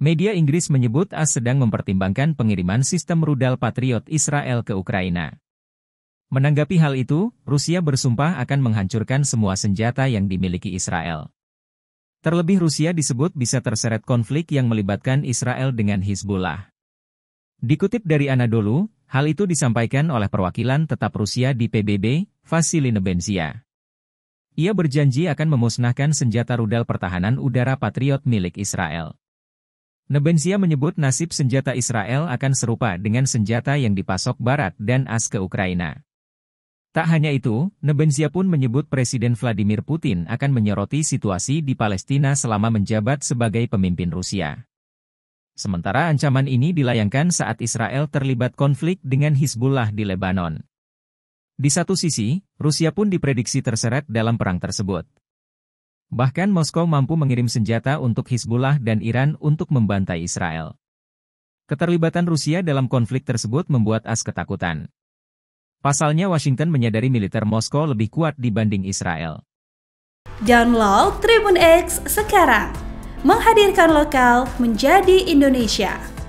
Media Inggris menyebut AS sedang mempertimbangkan pengiriman sistem rudal Patriot Israel ke Ukraina. Menanggapi hal itu, Rusia bersumpah akan menghancurkan semua senjata yang dimiliki Israel. Terlebih Rusia disebut bisa terseret konflik yang melibatkan Israel dengan Hizbullah. Dikutip dari Anadolu, hal itu disampaikan oleh perwakilan tetap Rusia di PBB, Vasily Nebenzia. Ia berjanji akan memusnahkan senjata rudal pertahanan udara Patriot milik Israel. Nebensia menyebut nasib senjata Israel akan serupa dengan senjata yang dipasok Barat dan AS ke Ukraina. Tak hanya itu, Nebensia pun menyebut Presiden Vladimir Putin akan menyoroti situasi di Palestina selama menjabat sebagai pemimpin Rusia. Sementara ancaman ini dilayangkan saat Israel terlibat konflik dengan Hizbullah di Lebanon. Di satu sisi, Rusia pun diprediksi terseret dalam perang tersebut. Bahkan Moskow mampu mengirim senjata untuk Hizbullah dan Iran untuk membantai Israel. Keterlibatan Rusia dalam konflik tersebut membuat As ketakutan. Pasalnya Washington menyadari militer Moskow lebih kuat dibanding Israel. Download Tribun X sekarang. Menghadirkan lokal menjadi Indonesia.